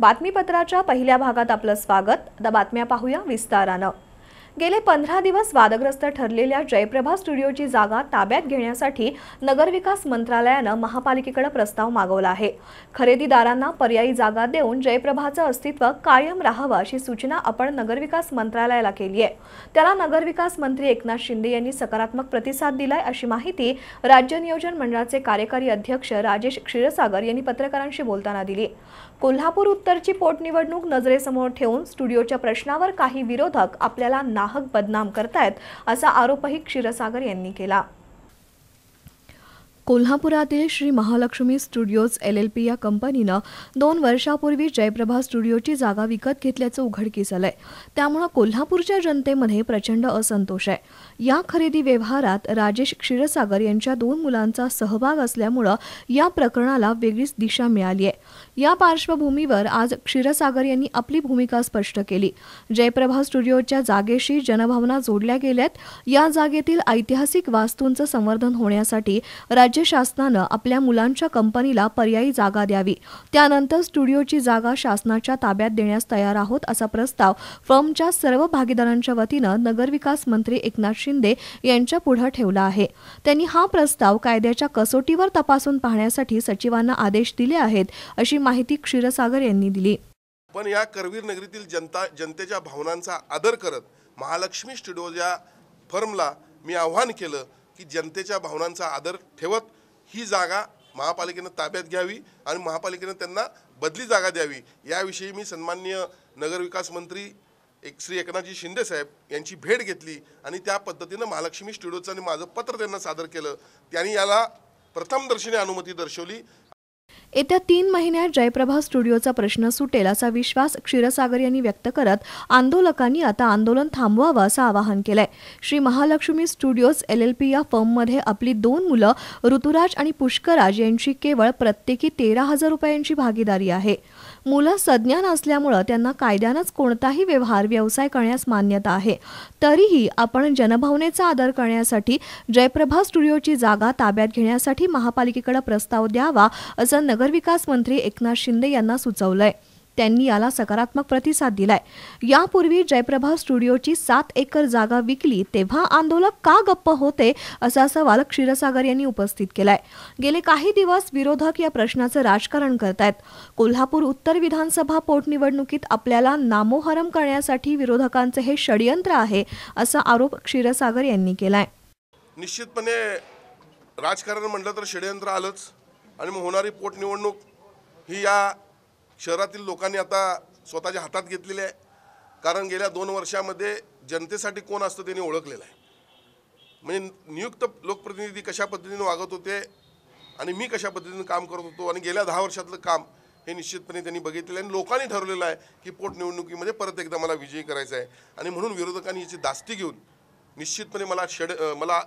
बातमीपत्राच्या पहिल्या भागात आपलं स्वागत आता बातम्या पाहूया विस्तारानं गेले पंधरा दिवस वादग्रस्त ठरलेल्या जयप्रभा स्टुडिओची जागा ताब्यात घेण्यासाठी नगरविकास मंत्रालयानं महापालिकेकडे प्रस्ताव मागवला आहे खरेदीदारांना पर्यायी जागा देऊन जयप्रभाचं अस्तित्व कायम राहावं अशी सूचना आपण नगरविकास मंत्रालयाला केली आहे त्याला नगरविकास मंत्री एकनाथ शिंदे यांनी सकारात्मक प्रतिसाद दिलाय अशी माहिती राज्य नियोजन मंडळाचे कार्यकारी अध्यक्ष राजेश क्षीरसागर यांनी पत्रकारांशी बोलताना दिली कोल्हापूर उत्तरची पोटनिवडणूक नजरेसमोर ठेवून स्टुडिओच्या प्रश्नावर काही विरोधक आपल्याला ना ग्राहक बदनाम करतायत असा आरोपही क्षीरसागर यांनी केला कोल्हापुरातील Shri Mahalakshmi studios L L P या कंपनीनं दोन वर्षापूर्वी जयप्रभा स्टुडिओची जागा विकत घेतल्याचं उघडकीस आलंय त्यामुळं कोल्हापूरच्या जनतेमध्ये प्रचंड असंतोष आहे या खरेदी व्यवहारात राजेश क्षीरसागर यांच्या दोन मुलांचा सहभाग असल्यामुळं या प्रकरणाला वेगळीच दिशा मिळाली आहे या पार्श्वभूमीवर आज क्षीरसागर यांनी आपली भूमिका स्पष्ट केली जयप्रभा स्टुडिओच्या जागेशी जनभावना जोडल्या गेल्यात या जागेतील ऐतिहासिक वास्तूंचं संवर्धन होण्यासाठी राज्य राज्य शासनानं आपल्या मुलांच्या कंपनीला पर्यायी जागा द्यावी त्यानंतर स्टुडिओची जागा शासनाच्या ताब्यात देण्यास तयार आहोत असा प्रस्ताव फर्मच्या सर्व भागीदारांच्या वतीनं नगरविकास मंत्री एकनाथ शिंदे यांच्या पुढे ठेवला आहे त्यांनी हा प्रस्ताव कायद्याच्या कसोटीवर तपासून पाहण्यासाठी सचिवांना आदेश दिले आहेत अशी माहिती क्षीरसागर यांनी दिली पण या करवीर नगरीतील जनता जनतेच्या भावनांचा आदर करत महालक्ष्मी स्टुडिओ या फर्मला मी आव्हान केलं की जनतेच्या भावनांचा आदर ठेवत ही जागा महापालिकेनं ताब्यात घ्यावी आणि महापालिकेनं त्यांना बदली जागा द्यावी याविषयी मी सन्माननीय नगरविकास मंत्री एक श्री एकनाथजी शिंदेसाहेब यांची भेट घेतली आणि त्या पद्धतीनं महालक्ष्मी स्टुडिओचं आणि माझं पत्र त्यांना सादर केलं त्यांनी याला प्रथमदर्शनी अनुमती दर्शवली येत्या तीन महिन्यात जयप्रभा स्टुडिओचा प्रश्न सुटेल असा विश्वास क्षीरसागर यांनी व्यक्त करत आंदोलकांनी आता आंदोलन थांबवावं असं आवाहन केलंय Shri Mahalakshmi studios L L P या फर्ममध्ये आपली दोन मुलं ऋतुराज आणि पुष्कराज यांची केवळ प्रत्येकी तेरा हजार रुपयांची भागीदारी आहे मुलं सज्ञान असल्यामुळं त्यांना कायद्यानंच कोणताही व्यवहार व्यवसाय करण्यास मान्यता आहे तरीही आपण जनभावनेचा आदर करण्यासाठी जयप्रभा स्टुडिओची जागा ताब्यात घेण्यासाठी महापालिकेकडे प्रस्ताव द्यावा असं नगर नगरविकास मंत्री एकनाथ शिंदे यांना सुचवलंय त्यांनी याला सकारात्मक प्रतिसाद दिलाय यापूर्वी जयप्रभा स्टुडिओची सात एकर जागा विकली तेव्हा आंदोलक का गप्प होते असा सवाल क्षीरसागर यांनी उपस्थित केलाय गेले काही दिवस विरोधक या प्रश्नाचं राजकारण करतायत कोल्हापूर उत्तर विधानसभा पोटनिवडणुकीत आपल्याला नामोहरम करण्यासाठी विरोधकांचं हे षडयंत्र आहे असा आरोप क्षीरसागर यांनी केलाय निश्चितपणे राजकारण म्हटलं तर षडयंत्र आलंच आणि मग होणारी पोटनिवडणूक ही या शहरातील लोकांनी आता स्वतःच्या हातात घेतलेली आहे कारण गेल्या दोन वर्षामध्ये जनतेसाठी कोण असतं त्यांनी ओळखलेलं आहे म्हणजे नियुक्त लोकप्रतिनिधी कशा पद्धतीने वागत होते आणि मी कशा पद्धतीने काम करत होतो आणि गेल्या दहा वर्षातलं काम हे निश्चितपणे त्यांनी बघितलेलं आहे आणि लोकांनी ठरवलेलं आहे की पोटनिवडणुकीमध्ये परत एकदा मला विजयी करायचा आहे आणि म्हणून विरोधकांनी याची दास्ती घेऊन निश्चितपणे मला षड मला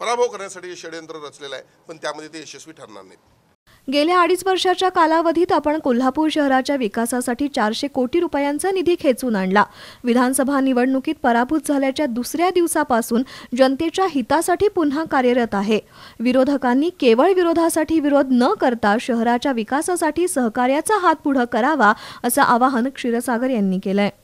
पराभव करण्यासाठी हे षडयंत्र रचलेलं आहे पण त्यामध्ये ते यशस्वी ठरणार नाहीत गेल्या अडीच वर्षाच्या कालावधीत आपण कोल्हापूर शहराच्या विकासासाठी चारशे कोटी रुपयांचा निधी खेचून आणला विधानसभा निवडणुकीत पराभूत झाल्याच्या दुसऱ्या दिवसापासून जनतेच्या हितासाठी पुन्हा कार्यरत आहे विरोधकांनी केवळ विरोधासाठी विरोध न करता शहराच्या विकासासाठी सहकार्याचा हात पुढं करावा असं आवाहन क्षीरसागर यांनी केलंय